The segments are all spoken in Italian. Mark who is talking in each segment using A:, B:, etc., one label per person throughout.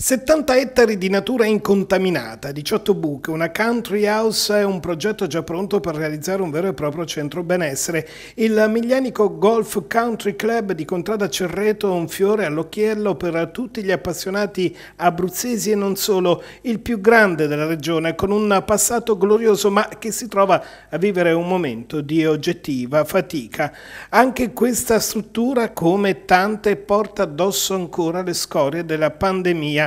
A: 70 ettari di natura incontaminata, 18 buche, una country house e un progetto già pronto per realizzare un vero e proprio centro benessere. Il Miglianico Golf Country Club di Contrada Cerreto è un fiore all'occhiello per tutti gli appassionati abruzzesi e non solo, il più grande della regione, con un passato glorioso ma che si trova a vivere un momento di oggettiva fatica. Anche questa struttura, come tante, porta addosso ancora le scorie della pandemia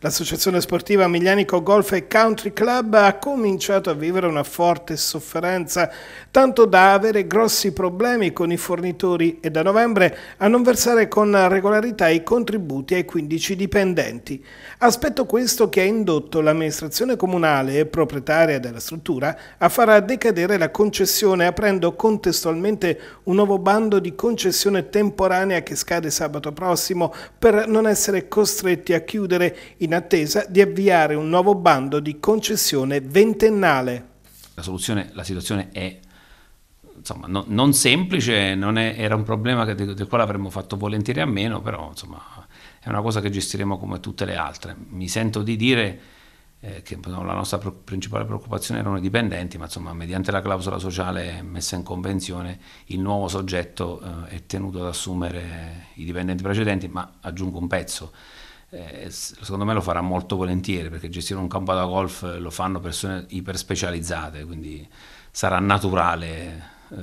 A: L'associazione sportiva Miglianico Golf e Country Club ha cominciato a vivere una forte sofferenza, tanto da avere grossi problemi con i fornitori e da novembre a non versare con regolarità i contributi ai 15 dipendenti. Aspetto questo che ha indotto l'amministrazione comunale e proprietaria della struttura a far decadere la concessione aprendo contestualmente un nuovo bando di concessione temporanea che scade sabato prossimo per non essere costretti a chiudere i in attesa di avviare un nuovo bando di concessione ventennale.
B: La soluzione, la situazione è insomma, no, non semplice, non è, era un problema che, del quale avremmo fatto volentieri a meno, però insomma, è una cosa che gestiremo come tutte le altre. Mi sento di dire eh, che no, la nostra pro- principale preoccupazione erano i dipendenti, ma insomma, mediante la clausola sociale messa in convenzione, il nuovo soggetto eh, è tenuto ad assumere i dipendenti precedenti, ma aggiungo un pezzo eh, secondo me lo farà molto volentieri perché gestire un campo da golf lo fanno persone iper specializzate, quindi sarà naturale eh,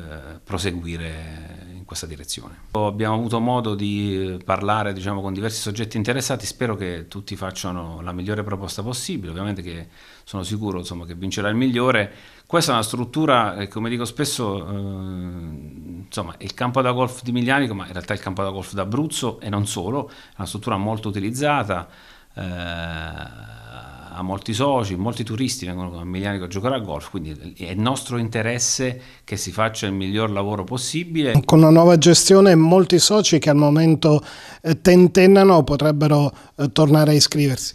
B: proseguire in questa direzione. Abbiamo avuto modo di parlare diciamo, con diversi soggetti interessati, spero che tutti facciano la migliore proposta possibile, ovviamente che sono sicuro insomma, che vincerà il migliore. Questa è una struttura, eh, come dico spesso, eh, insomma il campo da golf di Miglianico, ma in realtà il campo da golf d'Abruzzo e non solo, è una struttura molto utilizzata, eh, ha molti soci, molti turisti vengono a Miglianico a giocare a golf, quindi è nostro interesse che si faccia il miglior lavoro possibile.
A: Con una nuova gestione molti soci che al momento eh, tentennano potrebbero eh, tornare a iscriversi.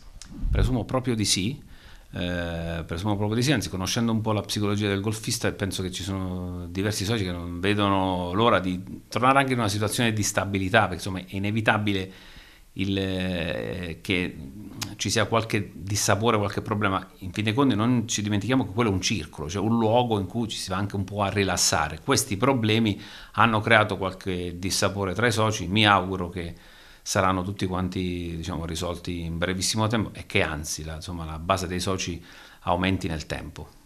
B: Presumo proprio di sì eh, presumo proprio di sì, anzi conoscendo un po' la psicologia del golfista penso che ci sono diversi soci che non vedono l'ora di tornare anche in una situazione di stabilità, perché insomma è inevitabile il, eh, che ci sia qualche dissapore, qualche problema, in fin dei conti non ci dimentichiamo che quello è un circolo, cioè un luogo in cui ci si va anche un po' a rilassare. Questi problemi hanno creato qualche dissapore tra i soci, mi auguro che saranno tutti quanti diciamo, risolti in brevissimo tempo e che anzi la, insomma, la base dei soci aumenti nel tempo.